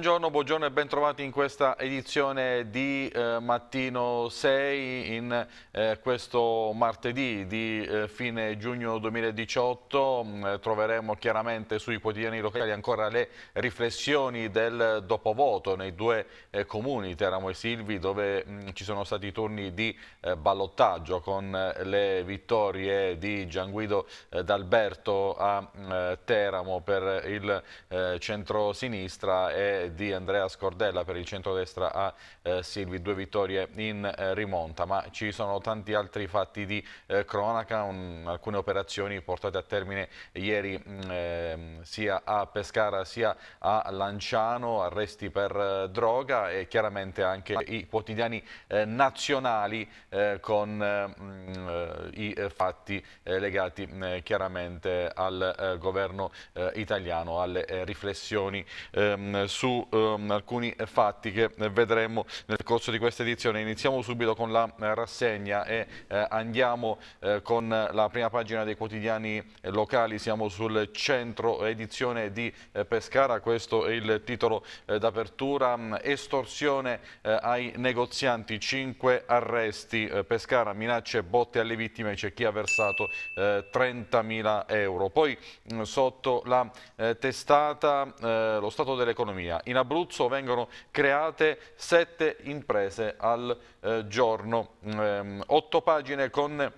Buongiorno, buongiorno e bentrovati in questa edizione di eh, Mattino 6 in eh, questo martedì di eh, fine giugno 2018. Mm, troveremo chiaramente sui quotidiani locali ancora le riflessioni del dopovoto nei due eh, comuni, Teramo e Silvi, dove mh, mm, ci sono stati turni di eh, ballottaggio con eh, le vittorie di Gianguido D'Alberto a mm, Teramo per il centro-sinistra e di Andrea Scordella per il centrodestra a eh, Silvi, due vittorie in eh, rimonta, ma ci sono tanti altri fatti di eh, cronaca, un, alcune operazioni portate a termine ieri mh, mm, ehm, sia a Pescara sia a Lanciano, arresti per eh, droga e chiaramente anche i quotidiani eh, nazionali eh, con mh, mm, i fatti legati mh, mm, chiaramente al governo italiano, alle riflessioni ehm, su su ehm, alcuni fatti che eh, vedremo nel corso di questa edizione. Iniziamo subito con la eh, rassegna e eh, andiamo eh, con la prima pagina dei quotidiani eh, locali. Siamo sul centro edizione di eh, Pescara, questo è il titolo d'apertura. Mm, estorsione ai negozianti, 5 arresti. Pescara, minacce e botte alle vittime, c'è chi ha versato 30.000 euro. Poi mm, sotto la testata lo stato dell'economia, in Abruzzo vengono create sette imprese al eh, giorno. Ehm, otto pagine con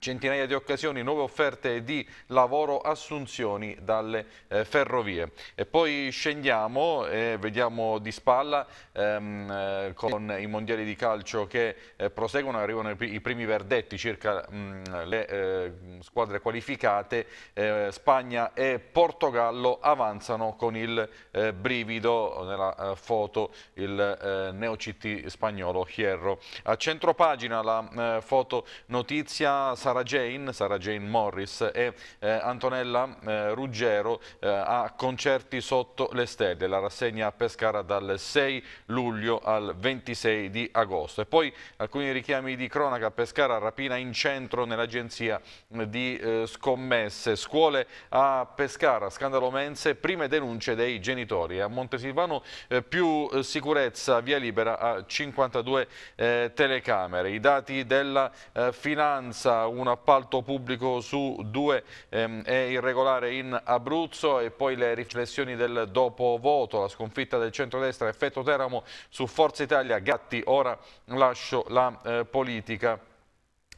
centinaia di occasioni, nuove offerte di lavoro, assunzioni dalle eh, ferrovie. E poi scendiamo e vediamo di spalla ehm, eh, con i mondiali di calcio che eh, proseguono, arrivano i primi verdetti circa mh, mm, le eh, squadre qualificate, eh, Spagna e Portogallo avanzano con il eh, brivido nella foto il neo neocity spagnolo Hierro. A centro pagina la foto notizia Sara Jane, Sara Jane Morris e eh, Antonella eh, Ruggero eh, a concerti sotto le stelle, la rassegna a Pescara dal 6 luglio al 26 di agosto. E poi alcuni richiami di cronaca a Pescara, rapina in centro nell'agenzia di eh, scommesse, scuole a Pescara, scandalo mense, prime denunce dei genitori. A Montesilvano eh, più eh, sicurezza, via libera a 52 telecamere. I dati della finanza, un un appalto pubblico su due ehm, è irregolare in Abruzzo e poi le riflessioni del dopo voto, la sconfitta del centrodestra, effetto Teramo su Forza Italia, Gatti, ora lascio la eh, politica.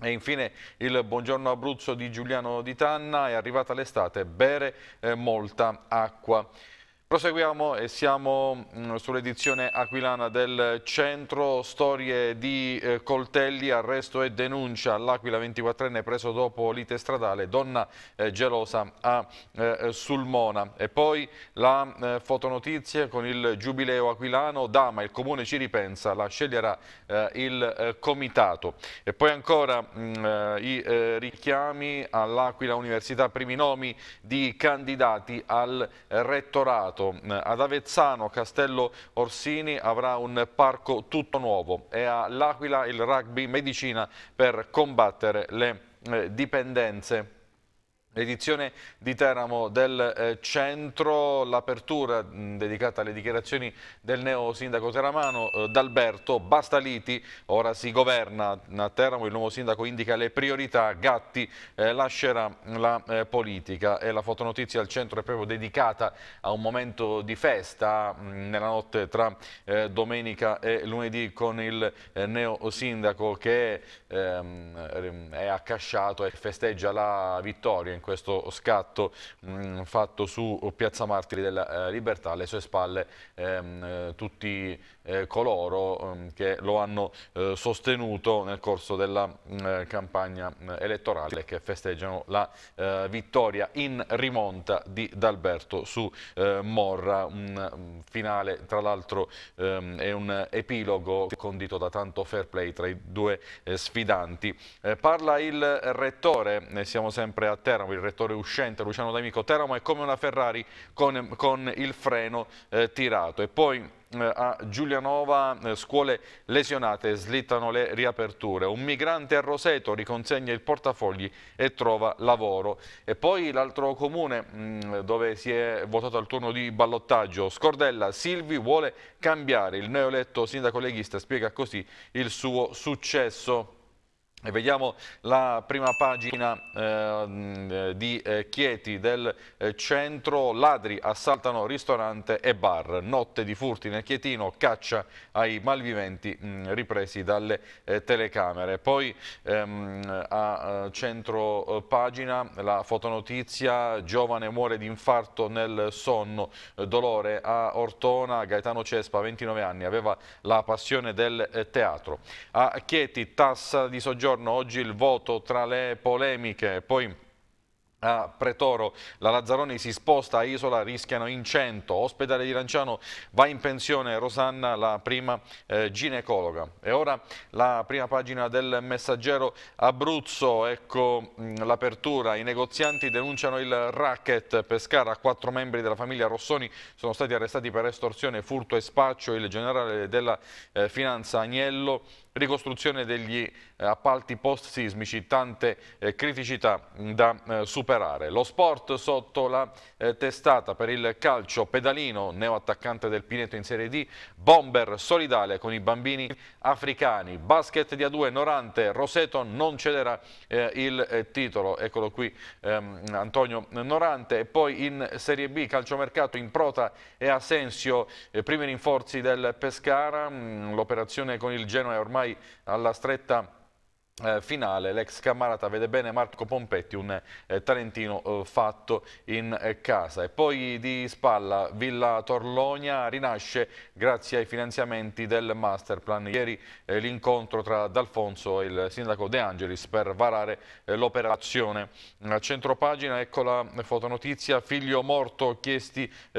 E infine il buongiorno Abruzzo di Giuliano Di Tanna, è arrivata l'estate, bere eh, molta acqua. Proseguiamo e siamo mm, sull'edizione aquilana del centro, storie di eh, coltelli, arresto e denuncia. all'Aquila 24enne preso dopo lite stradale, donna eh, gelosa a eh, Sulmona. E poi la fotonotizia con il giubileo aquilano, Dama, il comune ci ripensa, la sceglierà il comitato. E poi ancora mm, i richiami all'Aquila Università, primi nomi di candidati al rettorato inaugurato. Ad Avezzano Castello Orsini avrà un parco tutto nuovo e all'Aquila il rugby medicina per combattere le eh, dipendenze. Edizione di Teramo del eh, centro, l'apertura mm, dedicata alle dichiarazioni del neo sindaco teramano eh, D'Alberto Bastaliti, ora si governa a Teramo, il nuovo sindaco indica le priorità, Gatti eh, lascerà la eh, politica e la fotonotizia al centro è proprio dedicata a un momento di festa mh, mm, nella notte tra eh, domenica e lunedì con il eh, neo sindaco che ehm, è accasciato e festeggia la vittoria In questo scatto mh, mm, fatto su Piazza Martiri della eh, Libertà, alle sue spalle ehm, eh, tutti eh, coloro ehm, che lo hanno eh, sostenuto nel corso della mh, mm, eh, campagna mh, mm, elettorale che festeggiano la eh, vittoria in rimonta di D'Alberto su eh, Morra, un mm, finale tra l'altro ehm, è un epilogo condito da tanto fair play tra i due eh, sfidanti. parla il rettore, siamo sempre a Teramo, il rettore uscente Luciano D'Amico, Teramo è come una Ferrari con, con il freno tirato e poi eh, a Giulianova eh, scuole lesionate, slittano le riaperture. Un migrante a Roseto riconsegna il portafogli e trova lavoro. E poi l'altro comune mm, dove si è votato al turno di ballottaggio, Scordella, Silvi vuole cambiare. Il neoeletto sindaco leghista spiega così il suo successo. Vediamo la prima pagina eh, di eh, Chieti del eh, centro, ladri assaltano ristorante e bar, notte di furti nel Chietino, caccia ai malviventi mh, mm, ripresi dalle eh, telecamere. Poi ehm, a eh, centro eh, pagina la fotonotizia, giovane muore di infarto nel sonno, dolore a Ortona, Gaetano Cespa, 29 anni, aveva la passione del teatro. A Chieti tassa di soggiorno giorno, oggi il voto tra le polemiche, poi a Pretoro, la Lazzaroni si sposta a Isola, rischiano incento, ospedale di Lanciano va in pensione Rosanna, la prima eh, ginecologa. E ora la prima pagina del messaggero Abruzzo, ecco mm, l'apertura, i negozianti denunciano il racket Pescara, quattro membri della famiglia Rossoni sono stati arrestati per estorsione, furto e spaccio, il generale della eh, finanza Agnello ricostruzione degli eh, appalti post-sismici, tante eh, criticità mm, da eh, superare. Lo sport sotto la testata per il calcio, Pedalino, neoattaccante del Pineto in Serie D, Bomber solidale con i bambini africani, basket di A2, Norante, Roseto non cederà il titolo, eccolo qui ehm, Antonio Norante, e poi in Serie B, calciomercato in Prota e Asensio, primi rinforzi del Pescara, mm, l'operazione con il Genoa è ormai ormai alla stretta eh, finale l'ex Camarata vede bene Marco Pompetti un eh, talentino eh, fatto in eh, casa e poi di spalla Villa Torlonia rinasce grazie ai finanziamenti del Masterplan ieri eh, l'incontro tra D'Alfonso e il sindaco De Angelis per varare eh, l'operazione a centro pagina ecco la fotonotizia figlio morto chiesti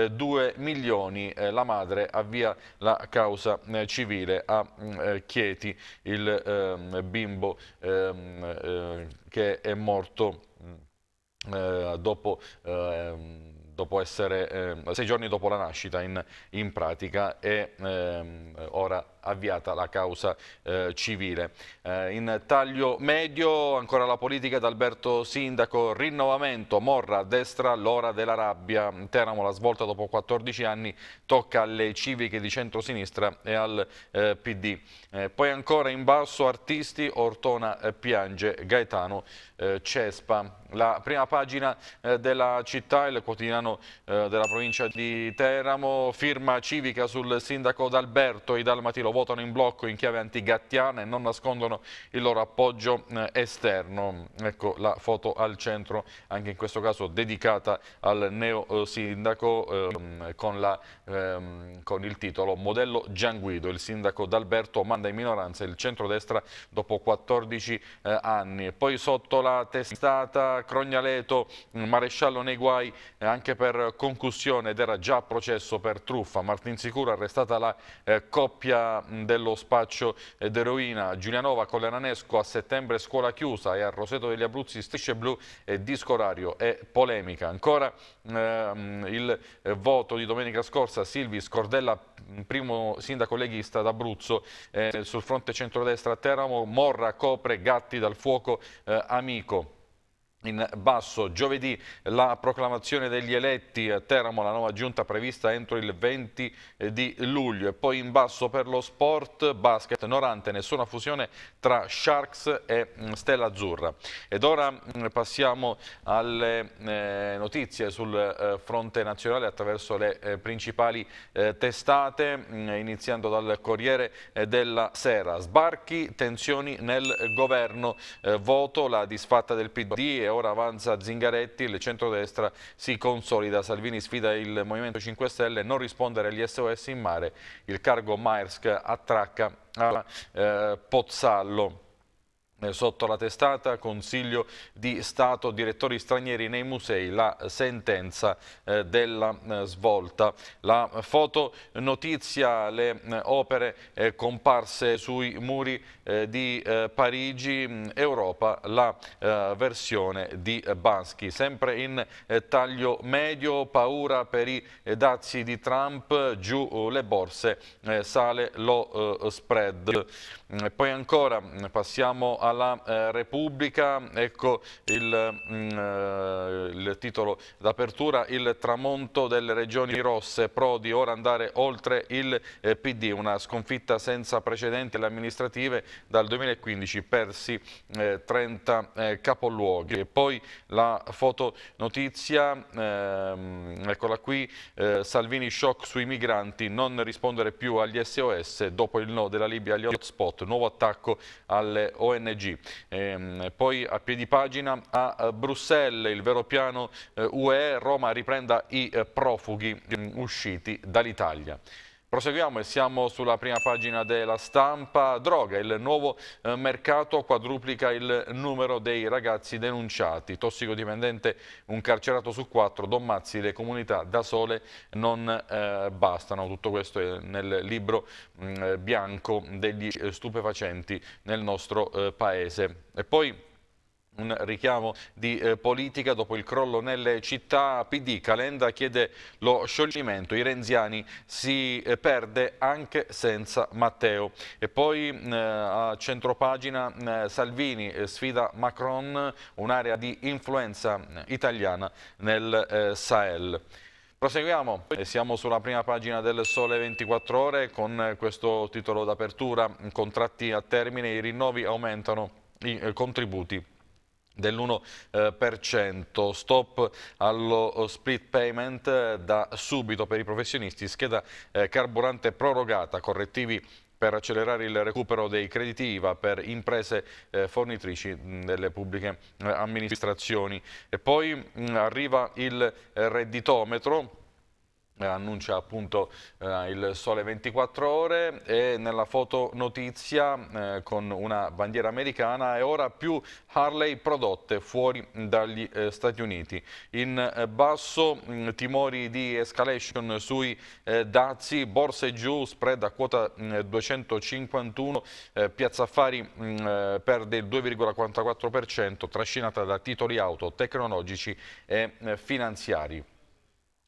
2 milioni la madre avvia la causa civile a mm, Chieti il ehm, bimbo ehm, eh, che è morto mm, eh, dopo... Ehm, dopo essere, eh, sei giorni dopo la nascita in, in pratica e ehm, ora avviata la causa eh, civile. Eh, in taglio medio ancora la politica d'Alberto Sindaco, rinnovamento, Morra a destra, l'ora della rabbia, Teramo la svolta dopo 14 anni, tocca alle civiche di centrosinistra e al eh, PD. Eh, poi ancora in basso artisti, Ortona eh, piange, Gaetano eh, Cespa. La prima pagina della città, il quotidiano della provincia di Teramo, firma civica sul sindaco d'Alberto, Idal Matilo votano in blocco in chiave antigattiana e non nascondono il loro appoggio eh, esterno. Ecco la foto al centro, anche in questo caso dedicata al neo eh, sindaco ehm, con, la, ehm, con, il titolo Modello Gianguido. Il sindaco D'Alberto manda in minoranza il centrodestra dopo 14 eh, anni. Poi sotto la testata Crognaleto, maresciallo nei guai eh, anche per concussione ed era già processo per truffa. Martin Sicuro arrestata la eh, coppia dello spaccio eh, d'eroina. Giulianova, Coleranesco a settembre scuola chiusa e a Roseto degli Abruzzi strisce blu e disco orario e polemica. Ancora ehm, il eh, voto di domenica scorsa, Silvi Scordella, primo sindaco leghista d'Abruzzo, eh, sul fronte centrodestra a Teramo, Morra copre gatti dal fuoco eh, amico in basso. Giovedì la proclamazione degli eletti a Teramo, la nuova giunta prevista entro il 20 eh, di luglio. E poi in basso per lo sport, basket, Norante, nessuna fusione tra Sharks e mm, Stella Azzurra. Ed ora mm, passiamo alle eh, notizie sul eh, fronte nazionale attraverso le principali testate, mm, iniziando dal Corriere della Sera. Sbarchi, tensioni nel governo, voto, la disfatta del PD e ora avanza Zingaretti, il centrodestra si consolida, Salvini sfida il Movimento 5 Stelle, non rispondere agli SOS in mare, il cargo Maersk attracca a eh, Pozzallo. Eh, sotto la testata Consiglio di Stato direttori stranieri nei musei, la sentenza eh, della eh, svolta. La foto notizia le opere comparse sui muri di Parigi, mm, Europa, la versione di Bansky. Sempre in taglio medio, paura per i dazi di Trump, giù le borse, sale lo spread. Mm, poi ancora mm, passiamo alla alla eh, Repubblica, ecco il, mh, mm, eh, il titolo d'apertura, il tramonto delle regioni rosse, Prodi ora andare oltre il eh, PD, una sconfitta senza precedenti alle amministrative dal 2015, persi eh, 30 eh, capoluoghi. E poi la fotonotizia, ehm, eccola qui, eh, Salvini shock sui migranti, non rispondere più agli SOS dopo il no della Libia agli hotspot, nuovo attacco alle ONG ONG. Ehm, poi a piedi pagina a Bruxelles il vero piano eh, UE, Roma riprenda i eh, profughi mm, usciti dall'Italia. Proseguiamo e siamo sulla prima pagina della stampa. Droga, il nuovo eh, mercato quadruplica il numero dei ragazzi denunciati. Tossicodipendente un carcerato su quattro, Don Mazzi, le comunità da sole non eh, bastano. Tutto questo è nel libro mh, mm, eh, bianco degli eh, stupefacenti nel nostro eh, paese. E poi un richiamo di eh, politica dopo il crollo nelle città PD. Calenda chiede lo scioglimento. I renziani si eh, perde anche senza Matteo. E poi mm, eh, a centropagina mm, eh, Salvini eh, sfida Macron, un'area di influenza mm, italiana nel eh, Sahel. Proseguiamo, siamo sulla prima pagina del Sole 24 Ore con questo titolo d'apertura, contratti a termine, i rinnovi aumentano i contributi dell'1%. Eh, Stop allo eh, split payment eh, da subito per i professionisti, scheda carburante prorogata, correttivi per accelerare il recupero dei crediti IVA per imprese fornitrici mm, delle pubbliche amministrazioni. E poi mm, arriva il redditometro eh, annuncia appunto eh, il sole 24 ore e nella fotonotizia eh, con una bandiera americana e ora più Harley prodotte fuori dagli eh, Stati Uniti. In eh, basso mh, mm, timori di escalation sui eh, dazi, borse giù, spread a quota mh, mm, 251, Piazza Affari mh, mm, perde il 2,44%, trascinata da titoli auto, tecnologici e finanziari.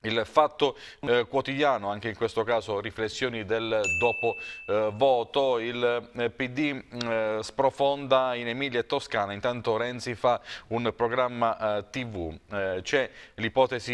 Il fatto eh, quotidiano, anche in questo caso riflessioni del dopo eh, voto, il eh, PD mm, eh, sprofonda in Emilia e Toscana, intanto Renzi fa un programma eh, tv, eh, c'è l'ipotesi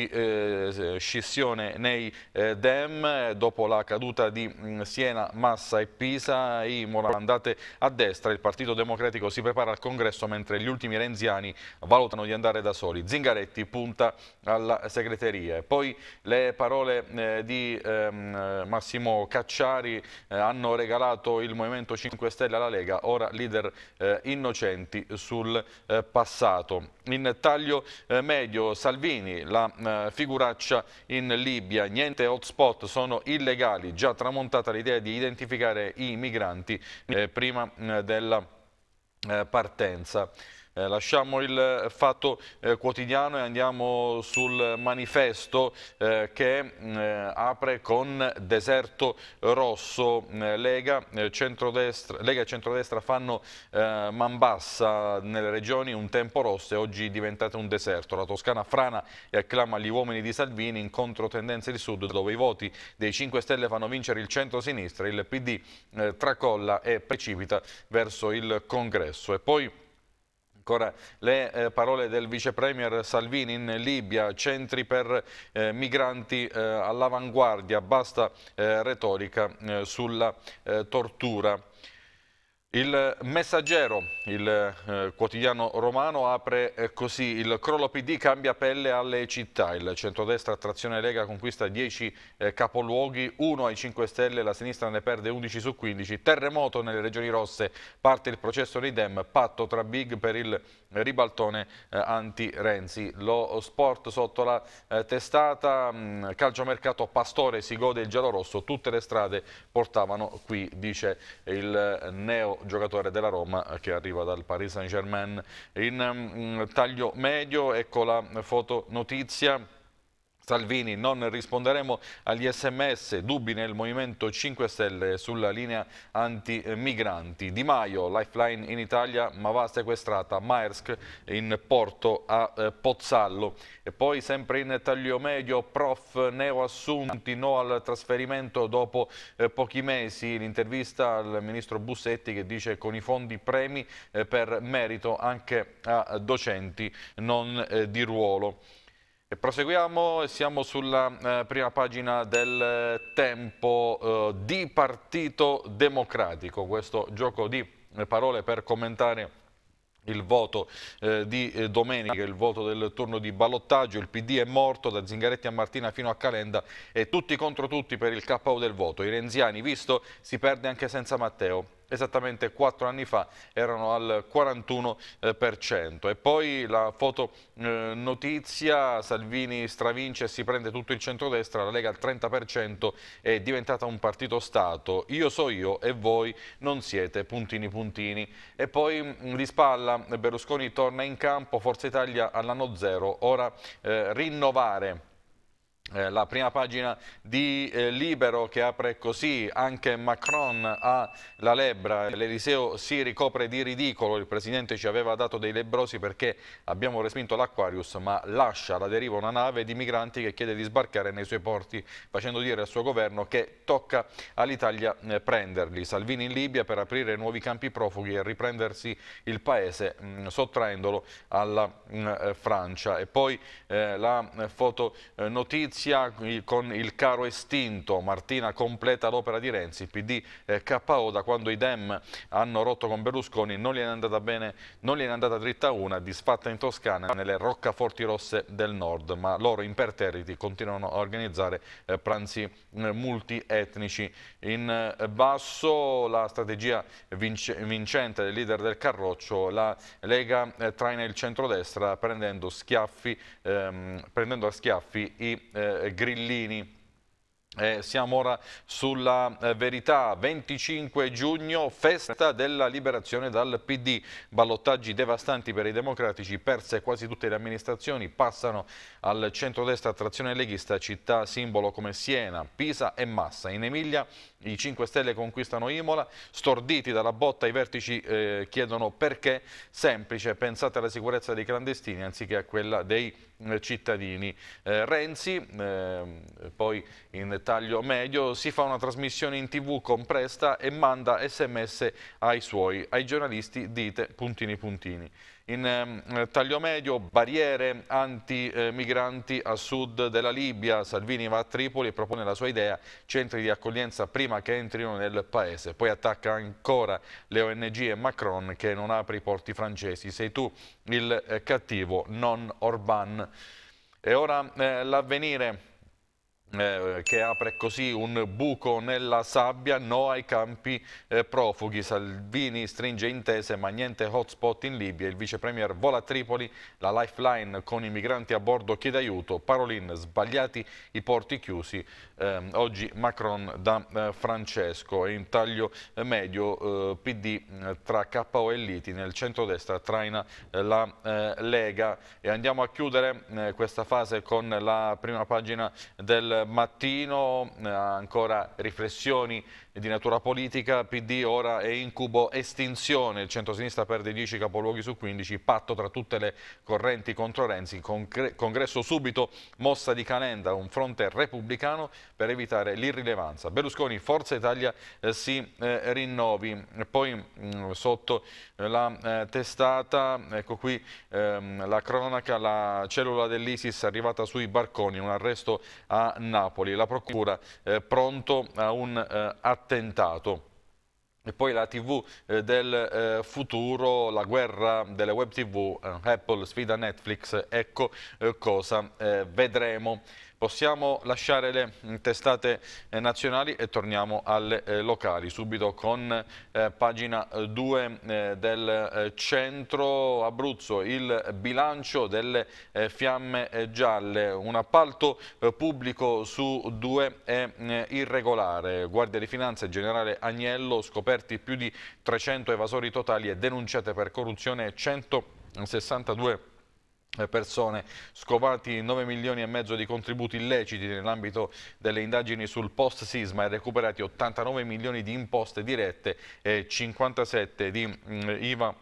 scissione nei Dem, dopo la caduta di mh, mm, Siena, Massa e Pisa, Imola mandate a destra, il Partito Democratico si prepara al congresso mentre gli ultimi renziani valutano di andare da soli, Zingaretti punta alla segreteria. Poi le parole eh, di ehm, Massimo Cacciari eh, hanno regalato il Movimento 5 Stelle alla Lega, ora leader eh, innocenti sul eh, passato. In taglio eh, medio Salvini, la eh, figuraccia in Libia, niente hotspot, sono illegali, già tramontata l'idea di identificare i migranti prima della partenza. Eh, lasciamo il eh, fatto eh, quotidiano e andiamo sul manifesto eh, che mh, mm, eh, apre con deserto rosso. Mm, eh, Lega, centrodestra, Lega e centrodestra fanno man bassa nelle regioni un tempo rosso e oggi diventate un deserto. La Toscana frana e acclama gli uomini di Salvini in controtendenza di sud dove i voti dei 5 Stelle fanno vincere il centro-sinistra, il PD tracolla e precipita verso il congresso. E poi Ancora le eh, parole del vice premier Salvini in Libia, centri per eh, migranti eh, all'avanguardia, basta eh, retorica eh, sulla eh, tortura. Il Messaggero, il eh, quotidiano romano, apre eh, così il crollo PD cambia pelle alle città. Il centrodestra Trazione Lega conquista 10 eh, capoluoghi, 1 ai 5 Stelle, la sinistra ne perde 11 su 15. Terremoto nelle regioni rosse, parte il processo dei Dem, patto tra Big per il ribaltone eh, anti-Renzi. Lo sport sotto la eh, testata, mh, mm, calciomercato Pastore si gode il giallo rosso, tutte le strade portavano qui, dice il eh, neo giocatore della Roma eh, che arriva dal Paris Saint-Germain. In mh, mm, taglio medio, ecco la fotonotizia. Salvini, non risponderemo agli sms, dubbi nel Movimento 5 Stelle sulla linea anti-migranti. Di Maio, lifeline in Italia, ma va sequestrata. Maersk in porto a eh, Pozzallo. E poi sempre in taglio medio, prof neoassunti, no al trasferimento dopo eh, pochi mesi. L'intervista al ministro Bussetti che dice con i fondi premi eh, per merito anche a docenti non eh, di ruolo. E proseguiamo, siamo sulla eh, prima pagina del eh, tempo eh, di Partito Democratico, questo gioco di eh, parole per commentare il voto eh, di eh, domenica, il voto del turno di ballottaggio, il PD è morto da Zingaretti a Martina fino a Calenda e tutti contro tutti per il KO del voto. I renziani, visto, si perde anche senza Matteo esattamente quattro anni fa erano al 41%. E poi la foto eh, notizia, Salvini stravince e si prende tutto il centrodestra, la Lega al 30% è diventata un partito Stato, io so io e voi non siete, puntini puntini. E poi mm, di spalla Berlusconi torna in campo, Forza Italia all'anno zero, ora eh, rinnovare eh, la prima pagina di eh, Libero che apre così, anche Macron ha la lebbra, l'Eliseo si ricopre di ridicolo, il Presidente ci aveva dato dei lebrosi perché abbiamo respinto l'Aquarius ma lascia la deriva una nave di migranti che chiede di sbarcare nei suoi porti facendo dire al suo governo che tocca all'Italia eh, prenderli. Salvini in Libia per aprire nuovi campi profughi e riprendersi il paese mh, mm, sottraendolo alla mh, mm, eh, Francia. E poi eh, la fotonotizia notizia con il caro estinto, Martina completa l'opera di Renzi, PD eh, KO da quando i Dem hanno rotto con Berlusconi, non gliene è andata bene, non gliene è andata dritta una, disfatta in Toscana nelle roccaforti rosse del nord, ma loro imperterriti continuano a organizzare eh, pranzi eh, multietnici. In eh, basso la strategia vinc vincente del leader del Carroccio, la Lega eh, traina il centrodestra prendendo, schiaffi, ehm, prendendo a schiaffi i eh, eh, Grillini. Eh, siamo ora sulla eh, verità, 25 giugno, festa della liberazione dal PD, ballottaggi devastanti per i democratici, perse quasi tutte le amministrazioni, passano al centrodestra trazione leghista, città simbolo come Siena, Pisa e Massa. In Emilia i 5 Stelle conquistano Imola, storditi dalla botta i vertici eh, chiedono perché, semplice, pensate alla sicurezza dei clandestini anziché a quella dei clandestini. Eh, cittadini. Eh, Renzi, eh, poi in taglio medio, si fa una trasmissione in tv con Presta e manda sms ai suoi, ai giornalisti dite puntini puntini. In ehm, eh, taglio medio, barriere anti-migranti eh, a sud della Libia. Salvini va a Tripoli e propone la sua idea, centri di accoglienza prima che entrino nel paese. Poi attacca ancora le ONG e Macron che non apre i porti francesi. Sei tu il eh, cattivo, non Orban. E ora eh, l'avvenire eh, che apre così un buco nella sabbia, no ai campi eh, profughi. Salvini stringe intese ma niente hotspot in Libia. Il vice premier vola a Tripoli, la lifeline con i migranti a bordo chiede aiuto. Parolin, sbagliati i porti chiusi. Eh, oggi Macron da eh, Francesco e in taglio eh, medio eh, PD tra KO e Liti. Nel centrodestra traina la Lega. E andiamo a chiudere questa fase con la prima pagina del mattino, eh, ancora riflessioni e di natura politica, PD ora è incubo estinzione, il centrosinistra perde 10 capoluoghi su 15, patto tra tutte le correnti contro Renzi, congresso subito, mossa di Calenda, un fronte repubblicano per evitare l'irrilevanza. Berlusconi, Forza Italia eh, si eh, rinnovi. E poi mh, mm, sotto eh, la eh, testata, ecco qui ehm, la cronaca, la cellula dell'Isis arrivata sui barconi, un arresto a Napoli. La procura eh, pronto a un eh, attacco attentato. E poi la TV eh, del eh, futuro, la guerra delle web TV, eh, Apple sfida Netflix, ecco cosa vedremo. Possiamo lasciare le testate eh, nazionali e torniamo alle eh, locali, subito con eh, pagina 2 eh, eh, del centro Abruzzo, il bilancio delle eh, fiamme gialle, un appalto pubblico su due è irregolare, Guardia di Finanza e Generale Agnello scoperti più di 300 evasori totali e denunciate per corruzione 162 eh, persone, scovati 9 milioni e mezzo di contributi illeciti nell'ambito delle indagini sul post sisma e recuperati 89 milioni di imposte dirette e 57 di mm, IVA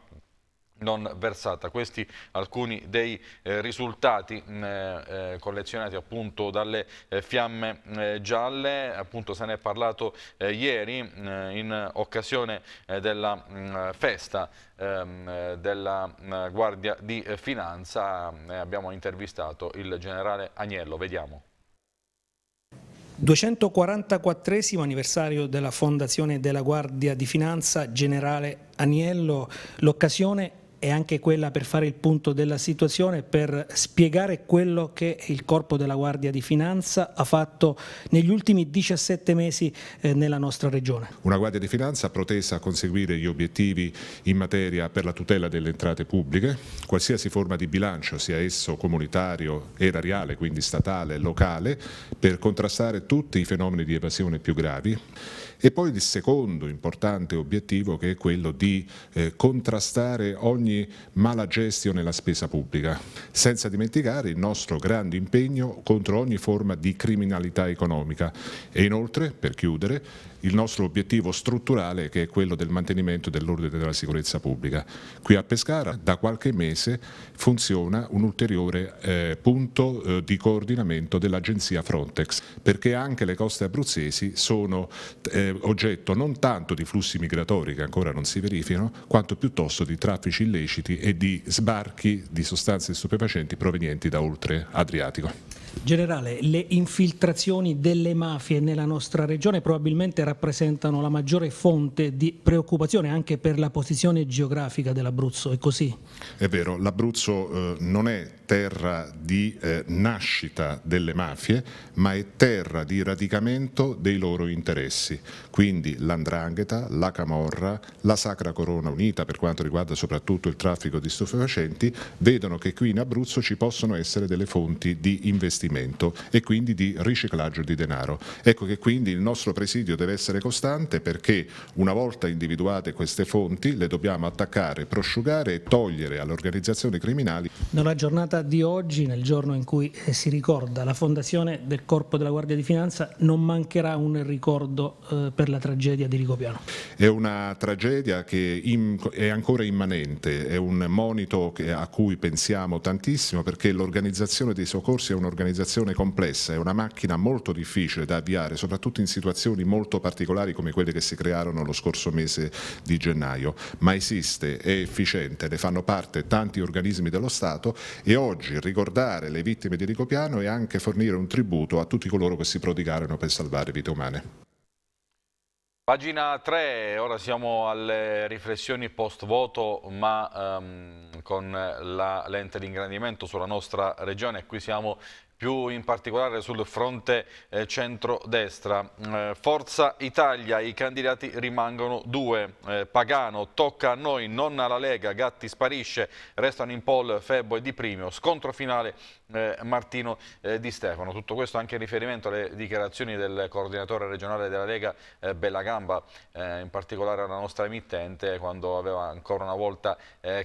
non versata. Questi alcuni dei eh, risultati mh, mm, eh, eh, collezionati appunto dalle eh, fiamme eh, gialle, appunto se ne è parlato eh, ieri mh, mm, in occasione della mh, mm, festa ehm, della Guardia di Finanza, abbiamo intervistato il generale Agnello, vediamo. 244 anniversario della fondazione della Guardia di Finanza, generale Agnello, l'occasione è anche quella per fare il punto della situazione, per spiegare quello che il corpo della Guardia di Finanza ha fatto negli ultimi 17 mesi eh, nella nostra regione. Una Guardia di Finanza protesa a conseguire gli obiettivi in materia per la tutela delle entrate pubbliche, qualsiasi forma di bilancio, sia esso comunitario, erariale, quindi statale, locale, per contrastare tutti i fenomeni di evasione più gravi e poi il secondo importante obiettivo che è quello di eh, contrastare ogni mala gestione nella spesa pubblica, senza dimenticare il nostro grande impegno contro ogni forma di criminalità economica. E inoltre, per chiudere, il nostro obiettivo strutturale che è quello del mantenimento dell'ordine della sicurezza pubblica. Qui a Pescara da qualche mese funziona un ulteriore eh, punto eh, di coordinamento dell'agenzia Frontex perché anche le coste abruzzesi sono eh, oggetto non tanto di flussi migratori che ancora non si verificano quanto piuttosto di traffici illeciti e di sbarchi di sostanze stupefacenti provenienti da oltre Adriatico. Generale, le infiltrazioni delle mafie nella nostra regione probabilmente rappresentano la maggiore fonte di preoccupazione anche per la posizione geografica dell'Abruzzo, è così? È vero, l'Abruzzo eh, non è terra di eh, nascita delle mafie, ma è terra di radicamento dei loro interessi. Quindi l'andrangheta, la camorra, la Sacra Corona Unita, per quanto riguarda soprattutto il traffico di stupefacenti, vedono che qui in Abruzzo ci possono essere delle fonti di investimento e quindi di riciclaggio di denaro. Ecco che quindi il nostro presidio deve essere costante perché una volta individuate queste fonti le dobbiamo attaccare, prosciugare e togliere alle organizzazioni criminali. Nella giornata di oggi, nel giorno in cui eh, si ricorda la fondazione del Corpo della Guardia di Finanza, non mancherà un ricordo eh, per la tragedia di Rigopiano. È una tragedia che è ancora immanente, è un monito a cui pensiamo tantissimo perché l'organizzazione dei soccorsi è un'organizzazione complessa, è una macchina molto difficile da avviare, soprattutto in situazioni molto particolari come quelle che si crearono lo scorso mese di gennaio, ma esiste, è efficiente, ne fanno parte tanti organismi dello Stato e oggi oggi ricordare le vittime di Ricopiano e anche fornire un tributo a tutti coloro che si prodigarono per salvare vite umane. Pagina 3, ora siamo alle riflessioni post voto ma um, con l'ente di ingrandimento sulla nostra regione qui siamo più in particolare sul fronte eh, centro-destra. Eh, Forza Italia, i candidati rimangono due, eh, Pagano tocca a noi, non alla Lega, Gatti sparisce, restano in poll Febbo e Di Primio, scontro finale eh, Martino eh, Di Stefano. Tutto questo anche in riferimento alle dichiarazioni del coordinatore regionale della Lega eh, Bellagamba, in particolare alla nostra emittente, quando aveva ancora una volta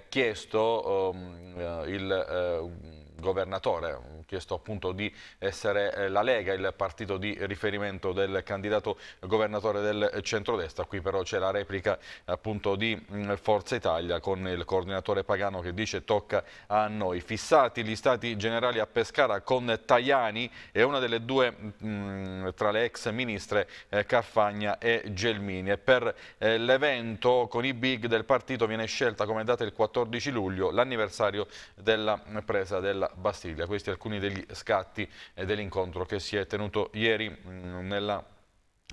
chiesto um, il governatore, chiesto appunto di essere eh, la Lega, il partito di riferimento del candidato governatore del centrodestra, qui però c'è la replica appunto di mm, Forza Italia con il coordinatore Pagano che dice tocca a noi, fissati gli stati generali a Pescara con Tajani e una delle due mh, mm, tra le ex ministre eh, Carfagna e Gelmini e per eh, l'evento con i big del partito viene scelta come data il 14 luglio l'anniversario della mm, presa della Bastiglia. Questi alcuni degli scatti dell'incontro che si è tenuto ieri mm, nella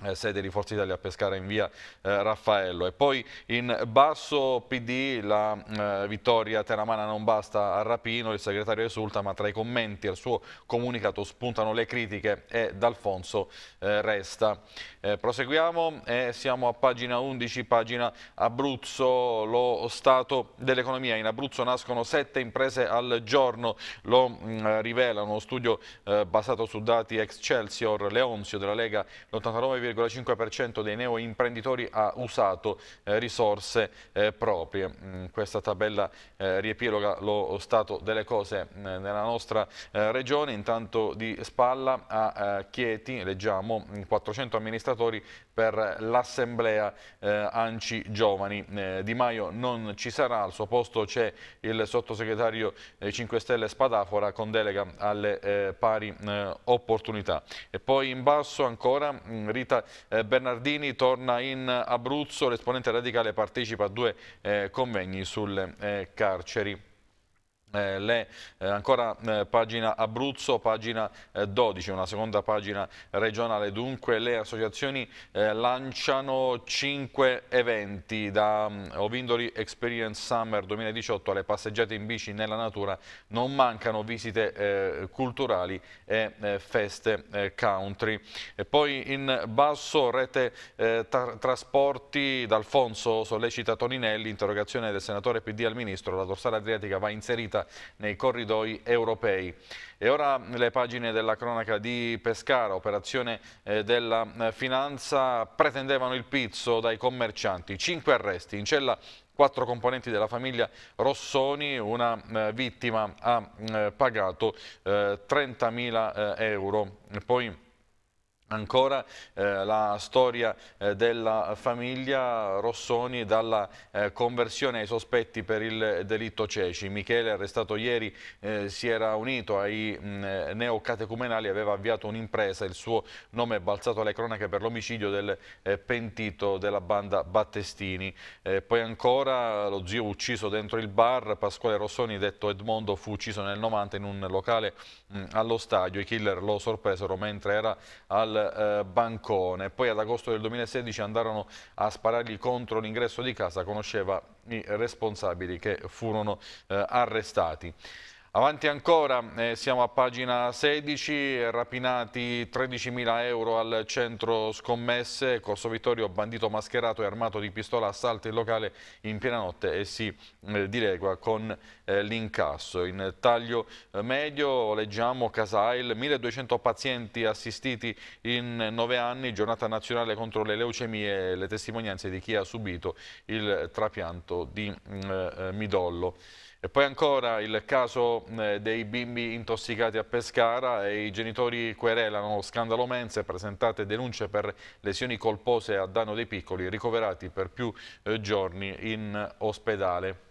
eh, sede di Forza Italia a Pescara in via eh, Raffaello e poi in basso PD la eh, vittoria teramana non basta a Rapino il segretario esulta ma tra i commenti al suo comunicato spuntano le critiche e D'Alfonso eh, resta eh, proseguiamo e siamo a pagina 11 pagina Abruzzo lo stato dell'economia in Abruzzo nascono sette imprese al giorno lo mh, mm, rivela uno studio eh, basato su dati Excelsior Leonzio della Lega l'89,5 l'11,5% dei neoimprenditori ha usato eh, risorse eh, proprie. In mm, questa tabella eh, riepiloga lo stato delle cose mm, nella nostra eh, regione, intanto di spalla a eh, Chieti, leggiamo, 400 mm, amministratori per l'assemblea eh, Anci Giovani. Eh, di Maio non ci sarà, al suo posto c'è il sottosegretario eh, 5 Stelle Spadafora con delega alle eh, pari eh, opportunità. E poi in basso ancora mm, Rita eh, Bernardini torna in Abruzzo, l'esponente radicale partecipa a due convegni sulle carceri. Eh, le, eh, ancora eh, pagina Abruzzo, pagina 12, eh, una seconda pagina regionale. Dunque le associazioni eh, lanciano 5 eventi da um, mm, Ovindoli Experience Summer 2018 alle passeggiate in bici nella natura. Non mancano visite eh, culturali e feste country. E poi in basso rete tra trasporti d'Alfonso sollecita Toninelli, interrogazione del senatore PD al ministro. La dorsale adriatica va inserita nei corridoi europei. E ora le pagine della cronaca di Pescara, operazione eh, della eh, finanza, pretendevano il pizzo dai commercianti. Cinque arresti, in cella quattro componenti della famiglia Rossoni, una eh, vittima ha pagato 30.000 euro. Poi Ancora eh, la storia eh, della famiglia Rossoni dalla eh, conversione ai sospetti per il delitto ceci. Michele, arrestato ieri, eh, si era unito ai mh, mm, eh, neocatecumenali aveva avviato un'impresa. Il suo nome è balzato alle cronache per l'omicidio del eh, pentito della banda Battestini. poi ancora lo zio ucciso dentro il bar. Pasquale Rossoni, detto Edmondo, fu ucciso nel 90 in un locale mh, mm, allo stadio. I killer lo sorpresero mentre era al eh, bancone. Poi ad agosto del 2016 andarono a sparargli contro l'ingresso di casa, conosceva i responsabili che furono eh, arrestati. Avanti ancora, eh, siamo a pagina 16, rapinati 13.000 euro al centro scommesse, Corso Vittorio, bandito mascherato e armato di pistola assalta il locale in piena notte e si eh, dilegua con eh, l'incasso. In taglio eh, medio leggiamo Casail, 1.200 pazienti assistiti in 9 anni, giornata nazionale contro le leucemie, le testimonianze di chi ha subito il trapianto di mm, eh, eh, Midollo. E poi ancora il caso eh, dei bimbi intossicati a Pescara e i genitori querelano lo scandalo mense, presentate denunce per lesioni colpose a danno dei piccoli ricoverati per più eh, giorni in ospedale.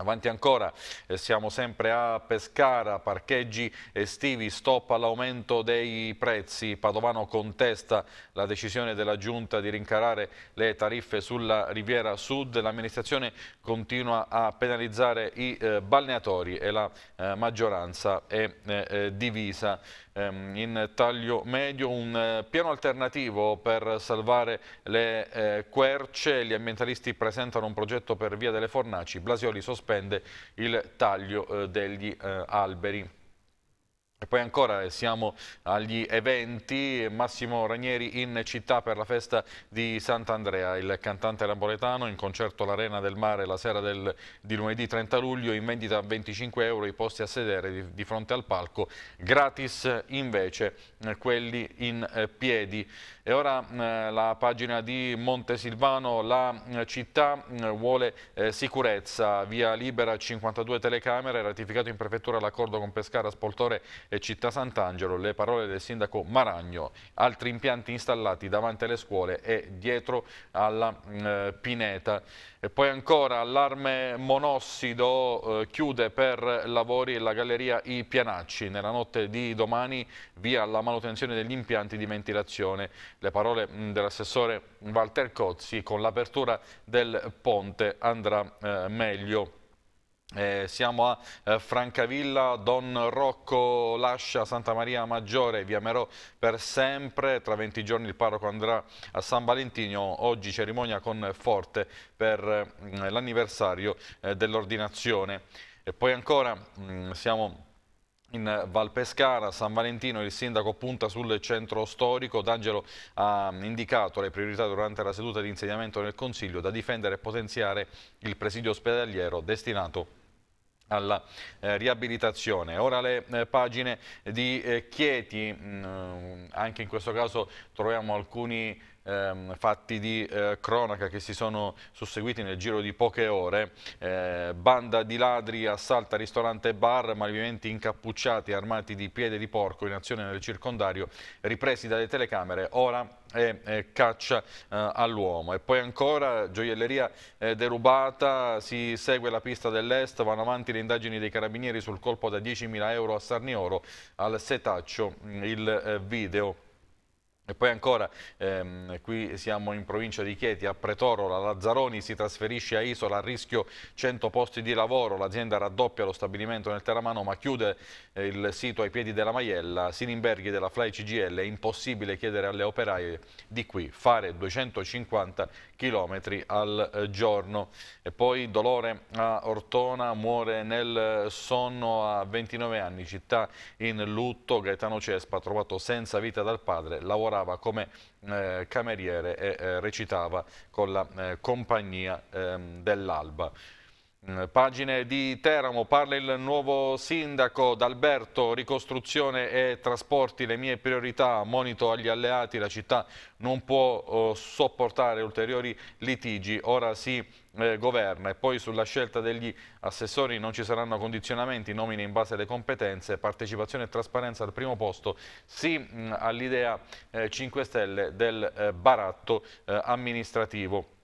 Avanti ancora, eh, siamo sempre a Pescara, parcheggi estivi, stop all'aumento dei prezzi. Padovano contesta la decisione della Giunta di rincarare le tariffe sulla Riviera Sud. L'amministrazione continua a penalizzare i eh, balneatori e la eh, maggioranza è divisa. Ehm, in taglio medio, un eh, piano alternativo per salvare le eh, querce, gli ambientalisti presentano un progetto per via delle fornaci, Blasioli sospende il taglio eh, degli eh, alberi. E poi ancora siamo agli eventi, Massimo Ranieri in città per la festa di Sant'Andrea, il cantante napoletano in concerto all'Arena del Mare la sera del, di lunedì 30 luglio, in vendita a 25 euro i posti a sedere di, di fronte al palco, gratis invece eh, quelli in eh, piedi. E ora eh, la pagina di Montesilvano, la eh, città eh, vuole sicurezza, via libera 52 telecamere, ratificato in prefettura l'accordo con Pescara, Spoltore e Città Sant'Angelo, le parole del sindaco Maragno, altri impianti installati davanti alle scuole e dietro alla mm, Pineta. E poi ancora allarme monossido eh, chiude per lavori la galleria I Pianacci. Nella notte di domani via la manutenzione degli impianti di ventilazione. Le parole mm, dell'assessore Walter Cozzi con l'apertura del ponte andrà eh, meglio. Eh, siamo a eh, Francavilla, Don Rocco lascia Santa Maria Maggiore, vi amerò per sempre, tra 20 giorni il parroco andrà a San Valentino, oggi cerimonia con Forte per mm, eh, l'anniversario dell'ordinazione. E poi ancora mh, mm, siamo... In Val Valpescara, San Valentino, il sindaco punta sul centro storico. D'Angelo ha indicato le priorità durante la seduta di insediamento nel Consiglio da difendere e potenziare il presidio ospedaliero destinato alla eh, riabilitazione. Ora le eh, pagine di eh, Chieti, mh, mm, anche in questo caso troviamo alcuni ehm, fatti di eh, cronaca che si sono susseguiti nel giro di poche ore, eh, banda di ladri assalta ristorante e bar, malviventi incappucciati armati di piede di porco in azione nel circondario, ripresi dalle telecamere, ora e caccia eh, all'uomo e poi ancora gioielleria eh, derubata si segue la pista dell'est vanno avanti le indagini dei carabinieri sul colpo da 10.000 euro a Sarnioro al setaccio mm, il eh, video e poi ancora, ehm, qui siamo in provincia di Chieti, a Pretoro, la Lazzaroni si trasferisce a Isola, a rischio 100 posti di lavoro, l'azienda raddoppia lo stabilimento nel Terramano ma chiude eh, il sito ai piedi della Maiella, Sinimberghi della Fly CGL, è impossibile chiedere alle operaie di qui fare 250 km al eh, giorno. E poi dolore a Ortona, muore nel eh, sonno a 29 anni, città in lutto, Gaetano Cespa trovato senza vita dal padre, lavorava come eh, cameriere e eh, recitava con la eh, compagnia ehm, dell'Alba. Mm, pagine di Teramo, parla il nuovo sindaco D'Alberto, ricostruzione e trasporti, le mie priorità, monito agli alleati, la città non può oh, sopportare ulteriori litigi, ora si eh, governa e poi sulla scelta degli assessori non ci saranno condizionamenti, nomine in base alle competenze, partecipazione e trasparenza al primo posto, sì mm, all'idea eh, 5 Stelle del eh, baratto eh, amministrativo.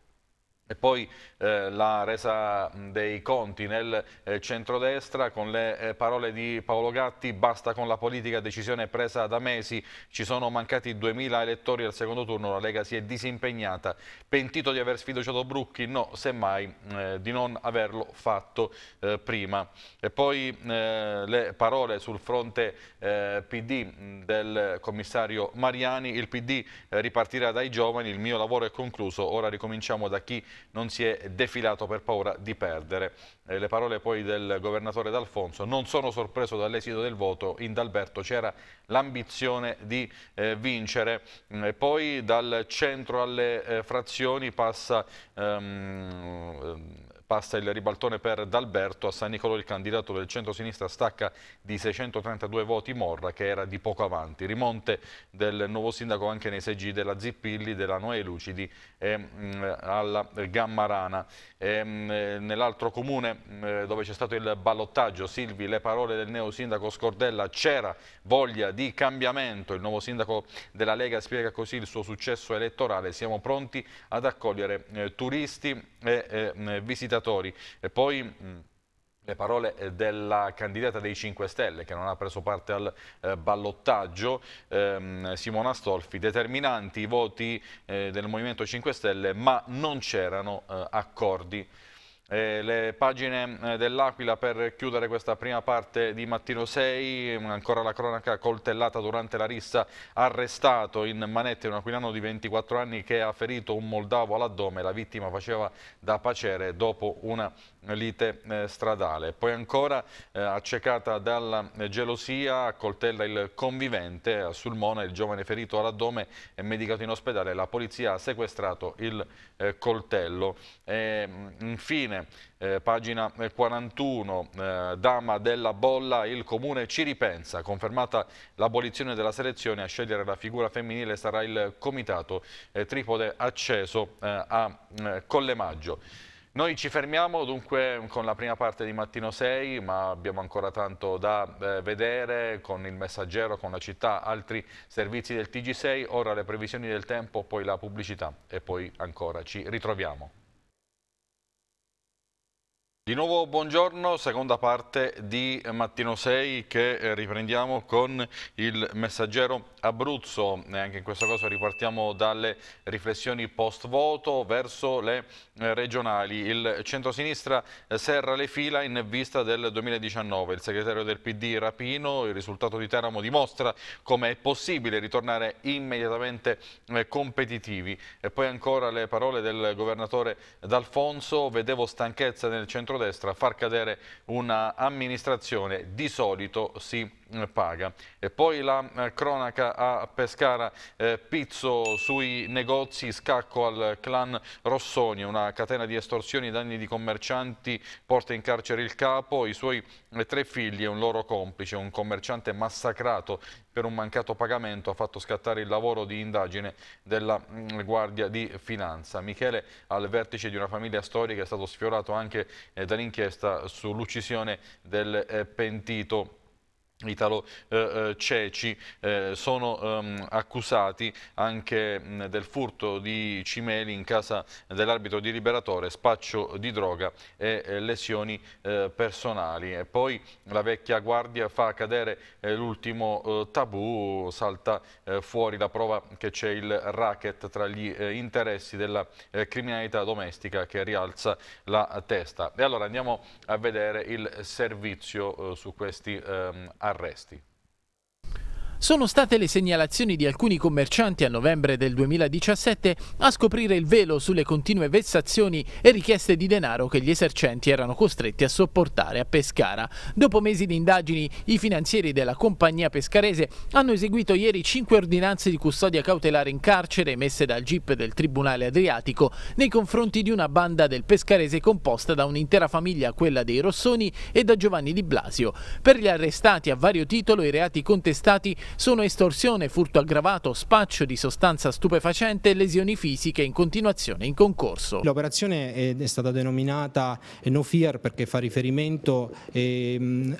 E poi eh, la resa dei conti nel eh, centrodestra con le eh, parole di Paolo Gatti, basta con la politica, decisione presa da mesi, ci sono mancati 2000 elettori al secondo turno, la Lega si è disimpegnata, pentito di aver sfiduciato Brucchi? No, semmai eh, di non averlo fatto eh, prima. E poi eh, le parole sul fronte PD del commissario Mariani, il PD ripartirà dai giovani, il mio lavoro è concluso, ora ricominciamo da chi non si è defilato per paura di perdere. Eh, le parole poi del governatore D'Alfonso, non sono sorpreso dall'esito del voto, in D'Alberto c'era l'ambizione di eh, vincere. Mm, e poi dal centro alle eh, frazioni passa... Ehm, Passa il ribaltone per D'Alberto, a San Nicolò il candidato del centro-sinistra stacca di 632 voti Morra che era di poco avanti. Rimonte del nuovo sindaco anche nei seggi della Zippilli, della Noe Lucidi e mh, mm, alla Gammarana. Mm, nell'altro comune mh, mm, dove c'è stato il ballottaggio, Silvi, le parole del neo sindaco Scordella, c'era voglia di cambiamento. Il nuovo sindaco della Lega spiega così il suo successo elettorale, siamo pronti ad accogliere eh, turisti e eh, visitatori. E poi... Mm, le parole eh, della candidata dei 5 Stelle che non ha preso parte al eh, ballottaggio, ehm, Simona Stolfi, determinanti i voti eh, del Movimento 5 Stelle ma non c'erano eh, accordi eh, le pagine eh, dell'Aquila per chiudere questa prima parte di mattino 6, ancora la cronaca coltellata durante la rissa, arrestato in manette un aquilano di 24 anni che ha ferito un moldavo all'addome, la vittima faceva da pacere dopo una lite eh, stradale. Poi ancora eh, accecata dalla eh, gelosia coltella il convivente a Sulmona, il giovane ferito all'addome è medicato in ospedale, la polizia ha sequestrato il coltello. E, mm, infine, pagina 41, dama della bolla, il comune ci ripensa, confermata l'abolizione della selezione, a scegliere la figura femminile sarà il comitato tripode acceso a Collemaggio. Noi ci fermiamo dunque con la prima parte di Mattino 6, ma abbiamo ancora tanto da eh, vedere con il messaggero, con la città, altri servizi del TG6, ora le previsioni del tempo, poi la pubblicità e poi ancora ci ritroviamo. Di nuovo buongiorno, seconda parte di Mattino 6 che eh, riprendiamo con il messaggero Abruzzo e anche in questo caso ripartiamo dalle riflessioni post voto verso le eh, regionali. Il centrosinistra eh, serra le fila in vista del 2019. Il segretario del PD Rapino, il risultato di Teramo dimostra come è possibile ritornare immediatamente competitivi. E poi ancora le parole del governatore D'Alfonso, vedevo stanchezza nel centro centrodestra far cadere un'amministrazione di solito si eh, paga. E poi la eh, cronaca a Pescara, eh, pizzo sui negozi, scacco al clan Rossoni, una catena di estorsioni, e danni di commercianti, porta in carcere il capo, i suoi eh, tre figli e un loro complice, un commerciante massacrato per un mancato pagamento ha fatto scattare il lavoro di indagine della mm, Guardia di Finanza. Michele al vertice di una famiglia storica è stato sfiorato anche eh, dall'inchiesta sull'uccisione del eh, pentito Italo eh, eh, Ceci eh, sono ehm, accusati anche mh, mm, del furto di cimeli in casa dell'arbitro di Liberatore, spaccio di droga e eh, lesioni eh, personali. E poi la vecchia guardia fa cadere eh, l'ultimo tabù, salta fuori la prova che c'è il racket tra gli interessi della criminalità domestica che rialza la testa. E allora andiamo a vedere il servizio su questi ehm, arresti. Sono state le segnalazioni di alcuni commercianti a novembre del 2017 a scoprire il velo sulle continue vessazioni e richieste di denaro che gli esercenti erano costretti a sopportare a Pescara. Dopo mesi di indagini, i finanzieri della compagnia pescarese hanno eseguito ieri cinque ordinanze di custodia cautelare in carcere emesse dal GIP del Tribunale Adriatico nei confronti di una banda del pescarese composta da un'intera famiglia, quella dei Rossoni e da Giovanni Di Blasio. Per gli arrestati a vario titolo i reati contestati sono estorsione, furto aggravato, spaccio di sostanza stupefacente e lesioni fisiche in continuazione in concorso. L'operazione è stata denominata eh, No Fear perché fa riferimento ehm,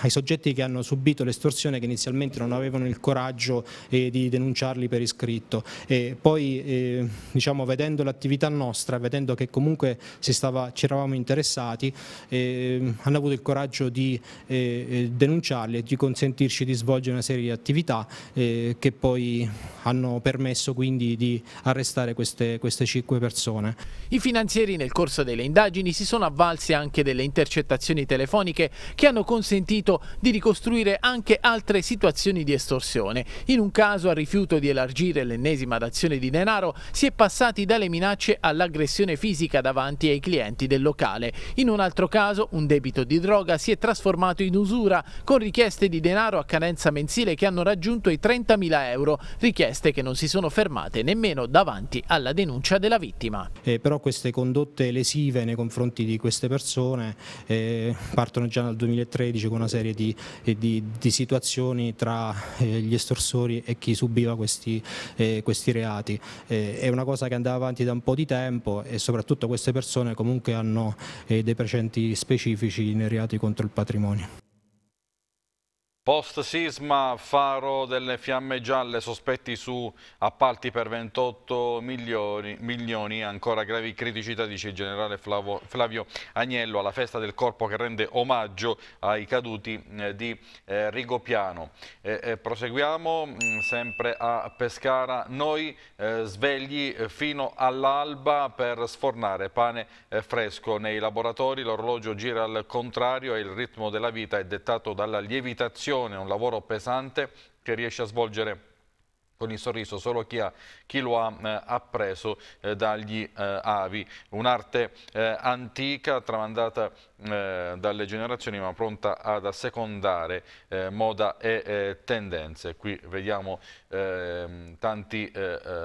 ai soggetti che hanno subito l'estorsione che inizialmente non avevano il coraggio eh, di denunciarli per iscritto. E poi eh, diciamo, vedendo l'attività nostra, vedendo che comunque stava, ci eravamo interessati, ehm, hanno avuto il coraggio di denunciarli e di consentirci di svolgere una serie serie di attività eh, che poi hanno permesso quindi di arrestare queste, queste cinque persone. I finanzieri nel corso delle indagini si sono avvalsi anche delle intercettazioni telefoniche che hanno consentito di ricostruire anche altre situazioni di estorsione. In un caso a rifiuto di elargire l'ennesima dazione di denaro si è passati dalle minacce all'aggressione fisica davanti ai clienti del locale. In un altro caso un debito di droga si è trasformato in usura con richieste di denaro a carenza mensile mensile che hanno raggiunto i 30.000 euro, richieste che non si sono fermate nemmeno davanti alla denuncia della vittima. Eh, però queste condotte lesive nei confronti di queste persone eh, partono già dal 2013 con una serie di, eh, di, di situazioni tra eh, gli estorsori e chi subiva questi, eh, questi reati. Eh, è una cosa che andava avanti da un po' di tempo e soprattutto queste persone comunque hanno dei precedenti specifici nei reati contro il patrimonio. Post sisma, faro delle fiamme gialle, sospetti su appalti per 28 milioni, milioni, ancora gravi criticità, dice il generale Flavio Agnello, alla festa del corpo che rende omaggio ai caduti eh, di eh, Rigopiano. proseguiamo mm, sempre a Pescara, noi eh, svegli fino all'alba per sfornare pane fresco nei laboratori, l'orologio gira al contrario e il ritmo della vita è dettato dalla lievitazione passione, un lavoro pesante che riesce a svolgere con il sorriso solo chi, ha, chi lo ha eh, appreso eh, dagli eh, avi. Un'arte eh, antica tramandata eh, dalle generazioni ma pronta ad assecondare eh, moda e tendenze. Qui vediamo ehm, tanti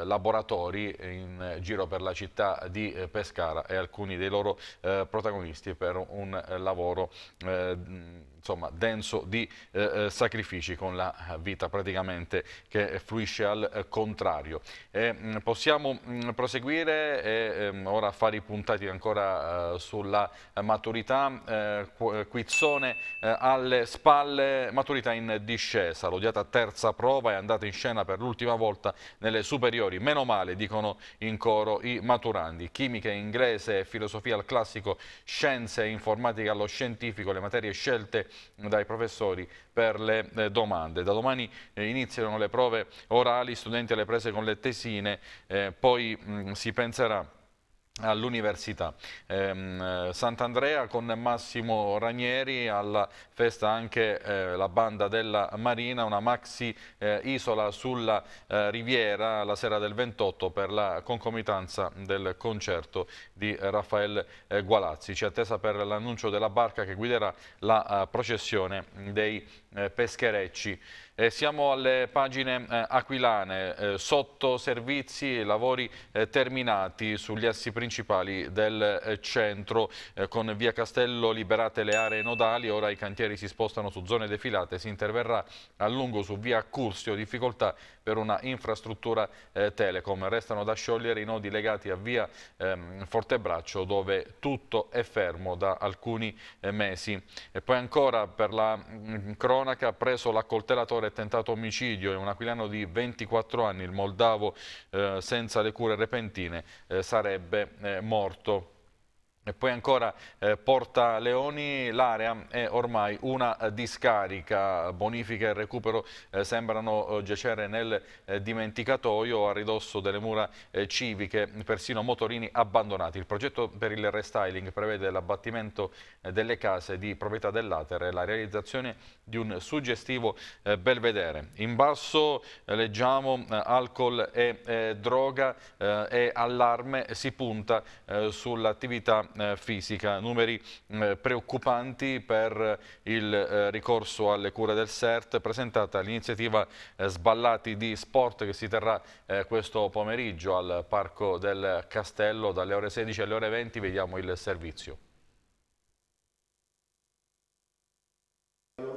laboratori in giro per la città di Pescara e alcuni dei loro protagonisti per un lavoro insomma, denso di eh, eh, sacrifici con la vita praticamente che fluisce al eh, contrario. E, mm, possiamo mh, mm, proseguire e mh, ehm, ora fare i puntati ancora eh, sulla maturità, eh, eh Quizzone alle spalle, maturità in discesa, l'odiata terza prova è andata in scena per l'ultima volta nelle superiori, meno male dicono in coro i maturandi, chimica, inglese, filosofia al classico, scienze informatica allo scientifico, le materie scelte dai professori per le eh, domande. Da domani eh, iniziano le prove orali, studenti alle prese con le tesine, eh, poi mh, mm, si penserà all'università. Eh, Sant'Andrea con Massimo Ranieri alla festa anche eh, la banda della Marina, una maxi eh, isola sulla eh, riviera la sera del 28 per la concomitanza del concerto di Raffaele eh, Gualazzi. Ci attesa per l'annuncio della barca che guiderà la eh, processione dei eh, pescherecci. Eh, siamo alle pagine eh, aquilane, eh, sotto servizi e lavori eh, terminati sugli assi principali del eh, centro, con via Castello liberate le aree nodali, ora i cantieri si spostano su zone defilate, si interverrà a lungo su via Cursio, difficoltà per una infrastruttura telecom, restano da sciogliere i nodi legati a via ehm, Fortebraccio dove tutto è fermo da alcuni mesi. E poi ancora per la mh, mm, cronaca cronaca, preso l'accoltellatore e tentato omicidio e un aquilano di 24 anni, il moldavo eh, senza le cure repentine, eh, sarebbe eh, morto. E poi ancora eh, Porta Leoni, l'area è ormai una eh, discarica, bonifica e recupero eh, sembrano eh, giacere nel eh, dimenticatoio a ridosso delle mura eh, civiche, persino motorini abbandonati. Il progetto per il restyling prevede l'abbattimento delle case di proprietà dell'Atere e la realizzazione di un suggestivo belvedere. In basso leggiamo alcol e droga e allarme, si punta sull'attività eh, fisica, numeri mm, preoccupanti per eh, il eh, ricorso alle cure del CERT, presentata l'iniziativa Sballati di Sport che si terrà questo pomeriggio al Parco del Castello dalle ore 16 alle ore 20, vediamo il servizio.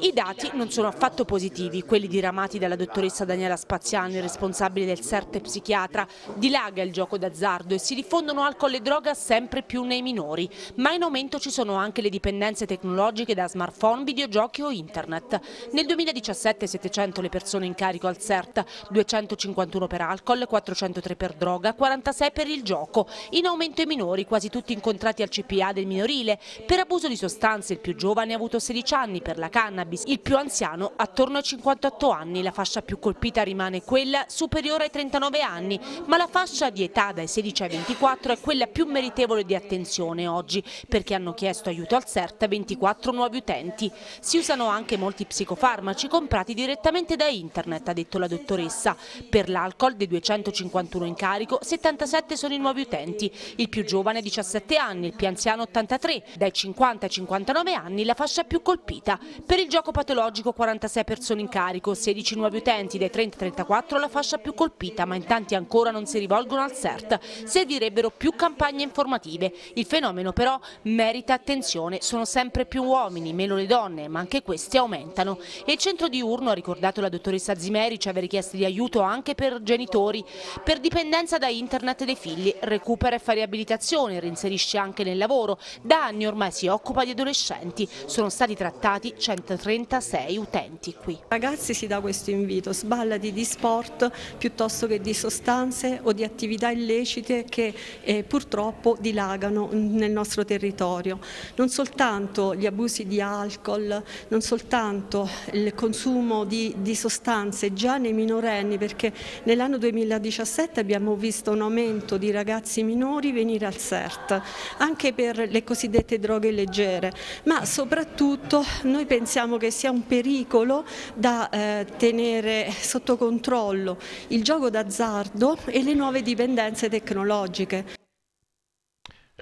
I dati non sono affatto positivi, quelli diramati dalla dottoressa Daniela Spaziani, responsabile del CERT psichiatra. Dilaga il gioco d'azzardo e si diffondono alcol e droga sempre più nei minori, ma in aumento ci sono anche le dipendenze tecnologiche da smartphone, videogiochi o internet. Nel 2017 700 le persone in carico al CERT, 251 per alcol, 403 per droga, 46 per il gioco. In aumento i minori, quasi tutti incontrati al CPA del minorile, per abuso di sostanze il più giovane ha avuto 16 anni per la canna cannabis, il più anziano attorno ai 58 anni. La fascia più colpita rimane quella superiore ai 39 anni, ma la fascia di età dai 16 ai 24 è quella più meritevole di attenzione oggi, perché hanno chiesto aiuto al CERT 24 nuovi utenti. Si usano anche molti psicofarmaci comprati direttamente da internet, ha detto la dottoressa. Per l'alcol dei 251 in carico, 77 sono i nuovi utenti, il più giovane 17 anni, il più anziano 83, dai 50 ai 59 anni la fascia più colpita. Per il gioco patologico 46 persone in carico, 16 nuovi utenti dai 30 ai 34 alla fascia più colpita, ma in tanti ancora non si rivolgono al CERT. Servirebbero più campagne informative. Il fenomeno però merita attenzione, sono sempre più uomini, meno le donne, ma anche questi aumentano. E il centro diurno, ha ricordato la dottoressa Zimeri, ci aveva richieste di aiuto anche per genitori, per dipendenza da internet dei figli, recupera e fa riabilitazione, reinserisce anche nel lavoro. Da anni ormai si occupa di adolescenti, sono stati trattati 100 36 utenti qui. Ragazzi si dà questo invito, sballati di sport piuttosto che di sostanze o di attività illecite che eh, purtroppo dilagano nel nostro territorio. Non soltanto gli abusi di alcol, non soltanto il consumo di, di sostanze già nei minorenni perché nell'anno 2017 abbiamo visto un aumento di ragazzi minori venire al CERT anche per le cosiddette droghe leggere ma soprattutto noi pensiamo pensiamo che sia un pericolo da eh, tenere sotto controllo il gioco d'azzardo e le nuove dipendenze tecnologiche.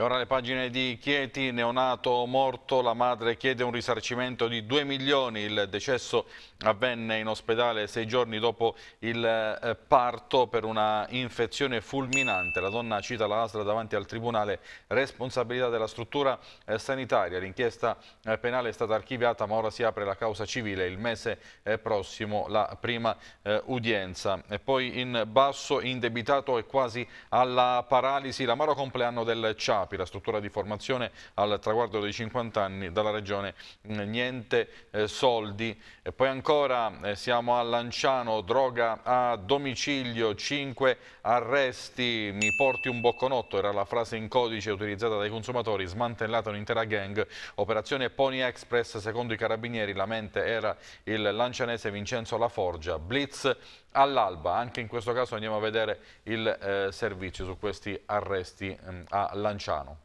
E ora le pagine di Chieti, neonato morto, la madre chiede un risarcimento di 2 milioni, il decesso avvenne in ospedale sei giorni dopo il eh, parto per una infezione fulminante. La donna cita la ASLA davanti al Tribunale, responsabilità della struttura eh, sanitaria. L'inchiesta eh, penale è stata archiviata ma ora si apre la causa civile, il mese prossimo la prima udienza. E poi in basso indebitato e quasi alla paralisi l'amaro compleanno del Ciapi. API, la struttura di formazione al traguardo dei 50 anni dalla regione mm, niente eh, soldi. E poi ancora eh, siamo a Lanciano, droga a domicilio, 5 arresti, mi porti un bocconotto, era la frase in codice utilizzata dai consumatori, smantellata un'intera gang, operazione Pony Express, secondo i carabinieri la mente era il lancianese Vincenzo Laforgia, blitz all'alba, anche in questo caso andiamo a vedere il eh, servizio su questi arresti mm, a Lanciano. channel.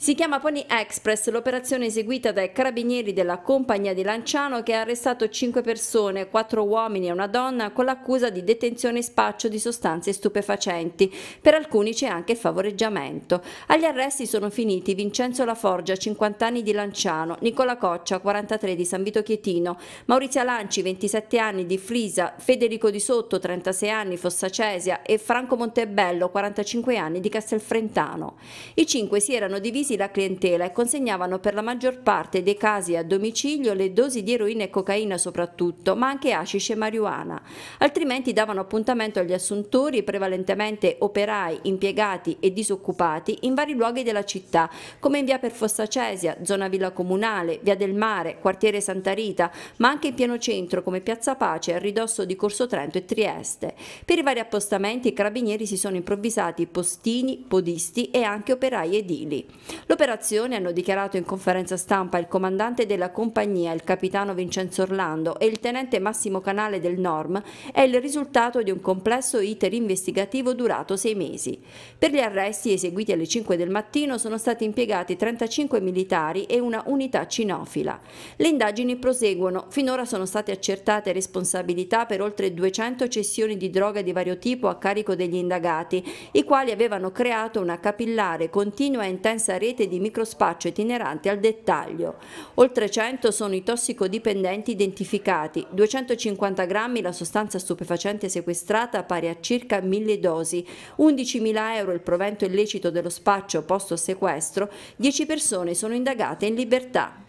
Si chiama Pony Express l'operazione eseguita dai carabinieri della compagnia di Lanciano che ha arrestato 5 persone, 4 uomini e una donna con l'accusa di detenzione e spaccio di sostanze stupefacenti. Per alcuni c'è anche favoreggiamento. Agli arresti sono finiti Vincenzo Laforgia, 50 anni di Lanciano, Nicola Coccia, 43 di San Vito Chietino, Maurizia Lanci, 27 anni di Frisa, Federico Di Sotto, 36 anni Fossacesia e Franco Montebello, 45 anni di Castelfrentano. I cinque si erano divisi divisi la clientela e consegnavano per la maggior parte dei casi a domicilio le dosi di eroina e cocaina soprattutto, ma anche hashish e marijuana. Altrimenti davano appuntamento agli assuntori, prevalentemente operai, impiegati e disoccupati, in vari luoghi della città, come in via Perfossa Cesia, zona Villa Comunale, via del Mare, quartiere Santa Rita, ma anche in pieno centro come Piazza Pace, a ridosso di Corso Trento e Trieste. Per i vari appostamenti i carabinieri si sono improvvisati postini, podisti e anche operai edili. L'operazione, hanno dichiarato in conferenza stampa il comandante della compagnia, il capitano Vincenzo Orlando e il tenente Massimo Canale del NORM, è il risultato di un complesso iter investigativo durato sei mesi. Per gli arresti eseguiti alle 5 del mattino sono stati impiegati 35 militari e una unità cinofila. Le indagini proseguono, finora sono state accertate responsabilità per oltre 200 cessioni di droga di vario tipo a carico degli indagati, i quali avevano creato una capillare, continua e intensa rete rete di microspaccio itinerante al dettaglio. Oltre 100 sono i tossicodipendenti identificati, 250 grammi la sostanza stupefacente sequestrata pari a circa 1000 dosi, 11.000 euro il provento illecito dello spaccio posto a sequestro, 10 persone sono indagate in libertà.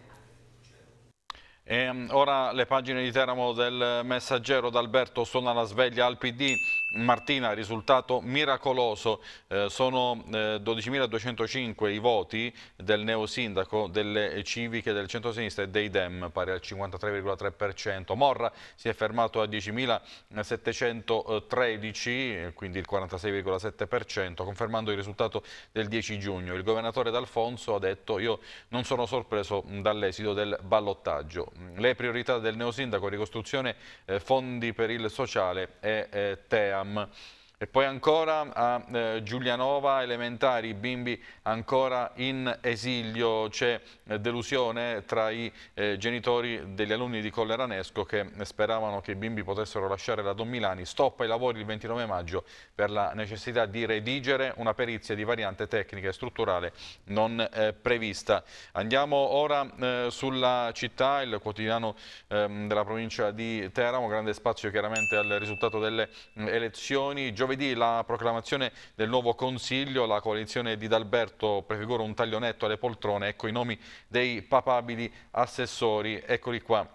E ehm, ora le pagine di Teramo del messaggero d'Alberto suona la sveglia al PD Martina, risultato miracoloso, eh, sono eh, 12.205 i voti del neosindaco delle civiche del centro-sinistra e dei Dem, pari al 53,3%. Morra si è fermato a 10.713, eh, quindi il 46,7%, confermando il risultato del 10 giugno. Il governatore D'Alfonso ha detto io non sono sorpreso dall'esito del ballottaggio. Le priorità del neosindaco, ricostruzione, eh, fondi per il sociale e eh, TEA p r a m m a E poi ancora a eh, Giulianova Elementari, i bimbi ancora in esilio, c'è eh, delusione tra i eh, genitori degli alunni di Colleranesco che speravano che i bimbi potessero lasciare la Don Milani. Stoppa i lavori il 29 maggio per la necessità di redigere una perizia di variante tecnica e strutturale non eh, prevista. Andiamo ora eh, sulla città, il quotidiano ehm, della provincia di Teramo, grande spazio chiaramente al risultato delle mh, mm, elezioni. Giove giovedì la proclamazione del nuovo Consiglio, la coalizione di D'Alberto prefigura un taglio netto alle poltrone, ecco i nomi dei papabili assessori, eccoli qua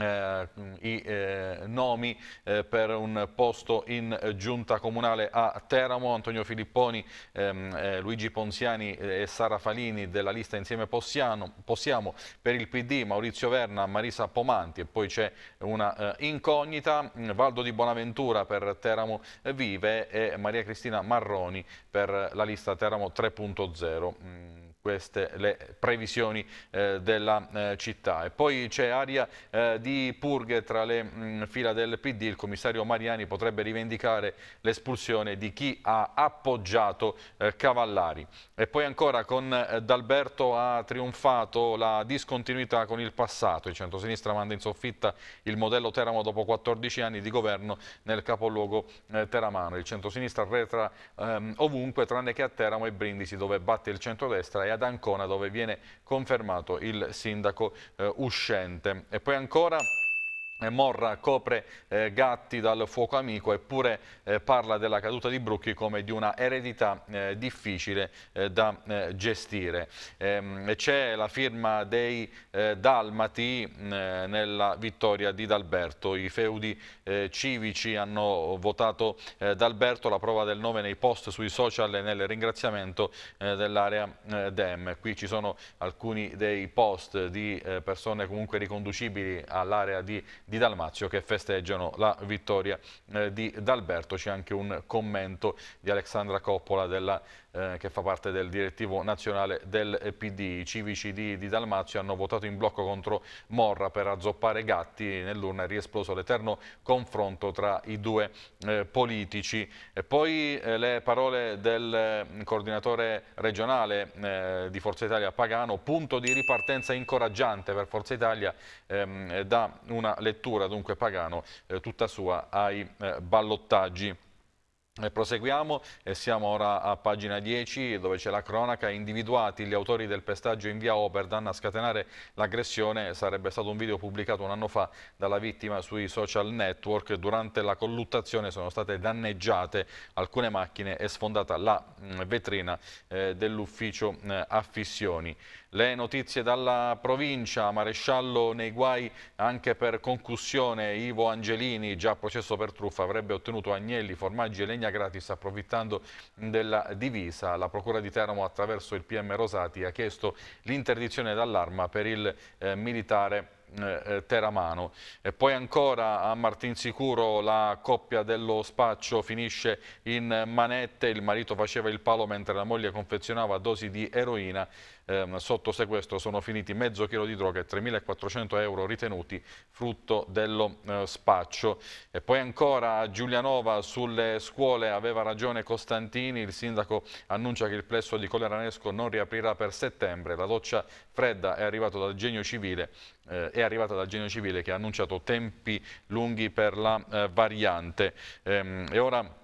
eh, i eh, nomi eh, per un posto in giunta comunale a Teramo, Antonio Filipponi, ehm, eh, Luigi Ponziani eh, e Sara Falini della lista Insieme Possiano, Possiamo per il PD, Maurizio Verna, Marisa Pomanti e poi c'è una eh, incognita, mm, Valdo di Bonaventura per Teramo Vive e Maria Cristina Marroni per la lista Teramo 3.0 queste le previsioni eh, della eh, città. E poi c'è aria eh, di purghe tra le mh, mm, fila del PD, il commissario Mariani potrebbe rivendicare l'espulsione di chi ha appoggiato eh, Cavallari. E poi ancora con eh, D'Alberto ha trionfato la discontinuità con il passato, il centrosinistra manda in soffitta il modello Teramo dopo 14 anni di governo nel capoluogo eh, teramano, il centrosinistra arretra ehm, ovunque tranne che a Teramo e Brindisi dove batte il centrodestra e e ad Ancona dove viene confermato il sindaco eh, uscente. E poi ancora... Eh, Morra copre eh, Gatti dal fuoco amico eppure eh, parla della caduta di Brucchi come di una eredità eh, difficile eh, da eh, gestire. Ehm, c'è la firma dei Dalmati mm, nella vittoria di D'Alberto. I feudi civici hanno votato D'Alberto, la prova del nome nei post sui social e nel ringraziamento dell'area Dem. Qui ci sono alcuni dei post di persone comunque riconducibili all'area di di Dalmazio che festeggiano la vittoria eh, di D'Alberto. C'è anche un commento di Alexandra Coppola della eh, che fa parte del direttivo nazionale del PD. I civici di, di Dalmazio hanno votato in blocco contro Morra per azzoppare Gatti. Nell'urna è riesploso l'eterno confronto tra i due eh, politici. E poi eh, le parole del eh, coordinatore regionale eh, di Forza Italia Pagano, punto di ripartenza incoraggiante per Forza Italia ehm, da una lettura dunque Pagano eh, tutta sua ai ballottaggi. Proseguiamo e siamo ora a pagina 10 dove c'è la cronaca individuati gli autori del pestaggio in via Oberdan a scatenare l'aggressione sarebbe stato un video pubblicato un anno fa dalla vittima sui social network durante la colluttazione sono state danneggiate alcune macchine e sfondata la mm, vetrina eh, dell'ufficio eh, affissioni. Le notizie dalla provincia, maresciallo nei guai anche per concussione, Ivo Angelini, già processo per truffa, avrebbe ottenuto agnelli, formaggi e legna gratis approfittando della divisa. La procura di Teramo attraverso il PM Rosati ha chiesto l'interdizione dall'arma per il eh, militare eh, eh Teramano. E poi ancora a Martinsicuro la coppia dello spaccio finisce in manette, il marito faceva il palo mentre la moglie confezionava dosi di eroina, eh, sotto sequestro sono finiti mezzo chilo di droga e 3.400 euro ritenuti frutto dello eh, spaccio. E poi ancora a Giulianova sulle scuole aveva ragione Costantini, il sindaco annuncia che il plesso di Coleranesco non riaprirà per settembre, la doccia fredda è arrivata dal genio civile eh, è arrivata dal Genio Civile che ha annunciato tempi lunghi per la eh, variante. Ehm, e ora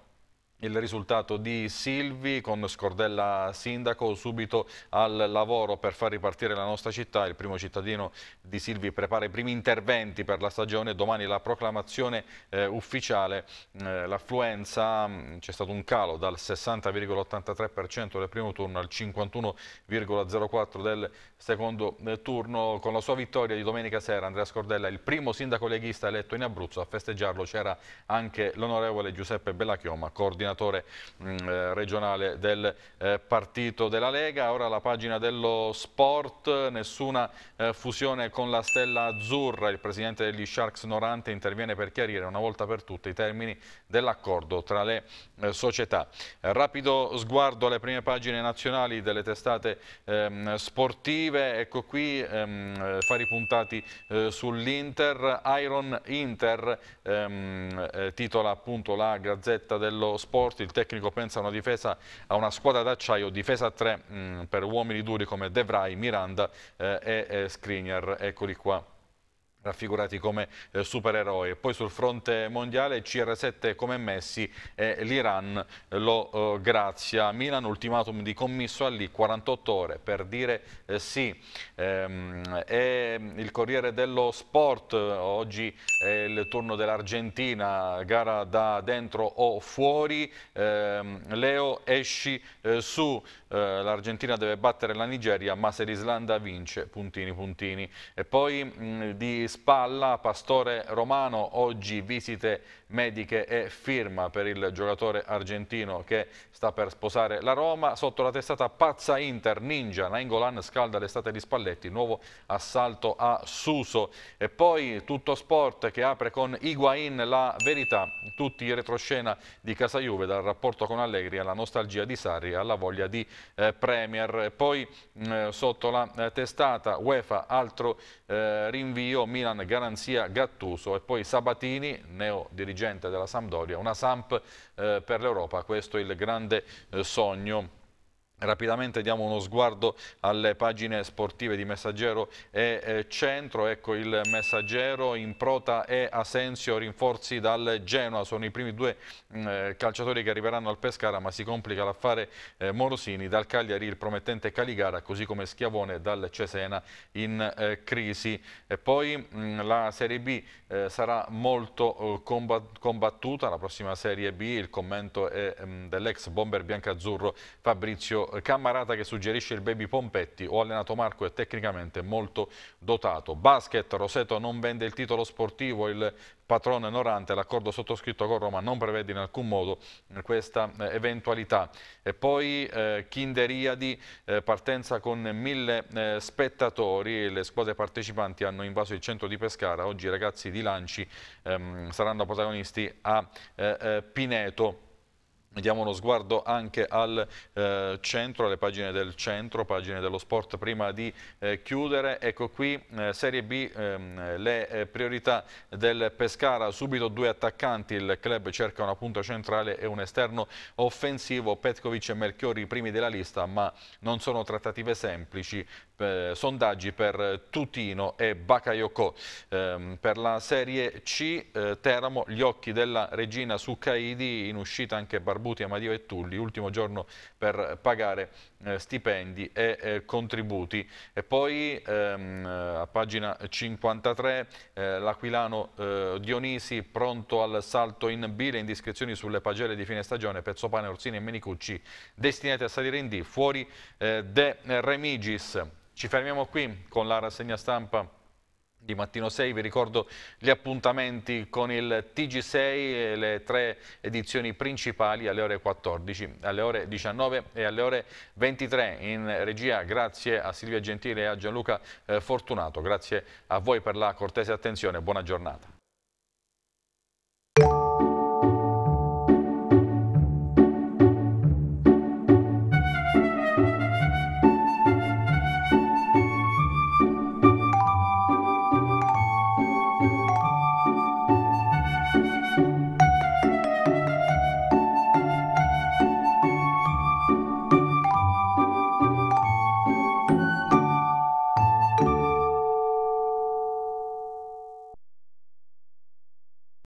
il risultato di Silvi con Scordella Sindaco subito al lavoro per far ripartire la nostra città. Il primo cittadino di Silvi prepara i primi interventi per la stagione. Domani la proclamazione eh, ufficiale. Eh, L'affluenza mm, c'è stato un calo dal 60,83% del primo turno al 51,04% del secondo eh, turno con la sua vittoria di domenica sera Andrea Scordella il primo sindaco leghista eletto in Abruzzo a festeggiarlo c'era anche l'onorevole Giuseppe Bellachioma coordinatore mm, eh, regionale del eh, partito della Lega ora la pagina dello sport nessuna fusione con la stella azzurra il presidente degli Sharks Norante interviene per chiarire una volta per tutte i termini dell'accordo tra le società rapido sguardo alle prime pagine nazionali delle testate ehm, sportive sportive, ecco qui ehm, eh, fare i puntati eh, sull'Inter, Iron Inter ehm, eh, titola appunto la Gazzetta dello Sport, il tecnico pensa a una difesa a una squadra d'acciaio, difesa a tre mh, mm, per uomini duri come De Vrij, Miranda eh, e eh, Skriniar, eccoli qua raffigurati come eh, supereroi. Poi sul fronte mondiale CR7 come Messi e eh, l'Iran eh, lo eh, grazia. Milan ultimatum di commisso a lì 48 ore per dire eh, sì. Ehm, e mm, il Corriere dello Sport, eh, oggi è il turno dell'Argentina, gara da dentro o fuori. Ehm, Leo esci su, l'Argentina deve battere la Nigeria ma se l'Islanda vince, puntini puntini. E poi mh, mm, di spalla, pastore romano, oggi visite mediche e firma per il giocatore argentino che sta per sposare la Roma. Sotto la testata pazza Inter, Ninja, Nainggolan scalda l'estate di Spalletti, nuovo assalto a Suso. E poi tutto sport che apre con Higuain la verità, tutti in retroscena di Casa Juve, dal rapporto con Allegri alla nostalgia di Sarri, alla voglia di eh, Premier. Poi eh, sotto la eh, testata UEFA, altro eh, rinvio, Milan garanzia Gattuso e poi Sabatini, neo dirigente della Sampdoria, una Samp eh, per l'Europa, questo è il grande eh, sogno Rapidamente diamo uno sguardo alle pagine sportive di Messaggero e eh, Centro, ecco il Messaggero, in Improta e Asensio rinforzi dal Genoa, sono i primi due mm, eh, calciatori che arriveranno al Pescara ma si complica l'affare eh, Morosini dal Cagliari il promettente Caligara così come Schiavone dal Cesena in crisi. E poi mm, la Serie B sarà molto combattuta, la prossima Serie B, il commento è mm, dell'ex bomber biancazzurro Fabrizio Cammarata che suggerisce il baby Pompetti, ho allenato Marco e tecnicamente molto dotato. Basket, Roseto non vende il titolo sportivo, il patrone Norante, l'accordo sottoscritto con Roma non prevede in alcun modo eh, questa eh, eventualità. E poi eh, Kinderiadi, eh, partenza con mille eh, spettatori, le squadre partecipanti hanno invaso il centro di Pescara, oggi i ragazzi di Lanci ehm, saranno protagonisti a eh, Pineto. Diamo uno sguardo anche al eh, centro, alle pagine del centro, pagine dello sport prima di eh, chiudere. Ecco qui eh, Serie B, ehm, le eh, priorità del Pescara, subito due attaccanti, il club cerca una punta centrale e un esterno offensivo, Petkovic e Melchiori i primi della lista ma non sono trattative semplici, eh, sondaggi per eh, Tutino e Bakayoko. Ehm, per la Serie C, Teramo, gli occhi della regina su Caidi, in uscita anche Barbara. Barbuti, Amadio e Tulli, ultimo giorno per pagare eh, stipendi e eh, contributi. E poi ehm, a pagina 53 eh, l'Aquilano eh, Dionisi pronto al salto in B, le indiscrezioni sulle pagelle di fine stagione, Pezzopane, Orsini e Menicucci destinati a salire in D, fuori eh, De Remigis. Ci fermiamo qui con la rassegna stampa di Mattino 6. Vi ricordo gli appuntamenti con il TG6 e le tre edizioni principali alle ore 14, alle ore 19 e alle ore 23. In regia grazie a Silvia Gentile e a Gianluca eh, Fortunato. Grazie a voi per la cortese attenzione. Buona giornata.